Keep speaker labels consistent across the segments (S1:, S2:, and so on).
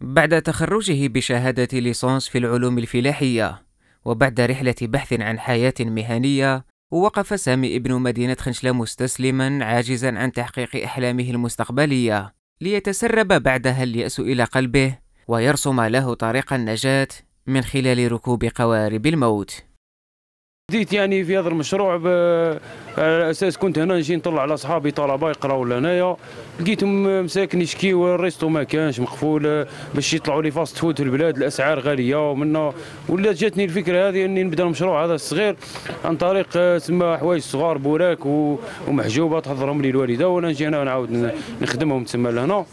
S1: بعد تخرجه بشهادة ليسانس في العلوم الفلاحية وبعد رحلة بحث عن حياة مهنية وقف سامي ابن مدينة خنشلة مستسلما عاجزا عن تحقيق أحلامه المستقبلية ليتسرب بعدها اليأس إلى قلبه ويرسم له طريق النجاة من خلال ركوب قوارب الموت
S2: بديت يعني في هذا المشروع على آه، اساس كنت هنا نجي نطلع على اصحابي طلبه يقراوا لهنايا لقيتهم مساكن يشكيوا الريستو ما كانش مقفول آه، باش يطلعوا لي فاست فود في البلاد الاسعار غاليه ومن ولات جاتني الفكره هذه اني نبدا المشروع هذا الصغير عن طريق آه، تسمى حوايج صغار بوراك ومحجوبه تحضرهم لي الوالده وانا نجي هنا نعاود نخدمهم تسمى لهنا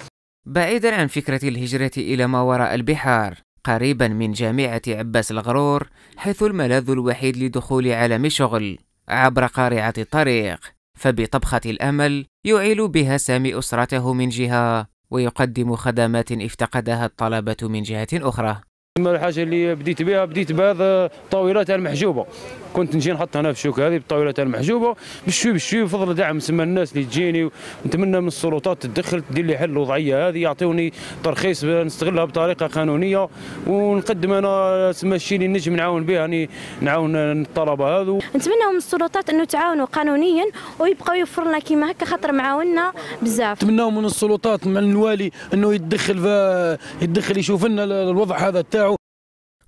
S1: بعيدا عن فكره الهجره الى ما وراء البحار قريبا من جامعة عباس الغرور حيث الملاذ الوحيد لدخول عالم شغل عبر قارعة الطريق فبطبخة الأمل يعيل بها سامي أسرته من جهة ويقدم خدمات افتقدها الطلبة من جهة أخرى
S2: اما الحاجه اللي بديت بها بديت بهذا الطاوله تاع المحجوبه كنت نجي نحط هنا في الشوك هذه بالطاوله تاع المحجوبه بشوي بشوي بفضل دعم سما الناس اللي تجيني ونتمنى من السلطات تدخل تدير لي حل الوضعيه هذه يعطوني ترخيص نستغلها بطريقه قانونيه ونقدم انا سما الشيء اللي نجم نعاون به يعني نعاون الطلبه هذو
S3: نتمنى من السلطات انه تعاونوا قانونيا ويبقاو يوفروا لنا كيما هكا خاطر معاونا بزاف
S1: نتمنى من السلطات من الوالي انه يتدخل يتدخل يشوف لنا الوضع هذا تاع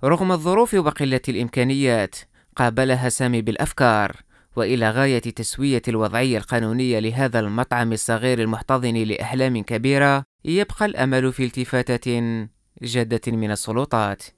S1: رغم الظروف وقلة الإمكانيات قابلها سامي بالأفكار وإلى غاية تسوية الوضعية القانونية لهذا المطعم الصغير المحتضن لأحلام كبيرة يبقى الأمل في التفاتة جادة من السلطات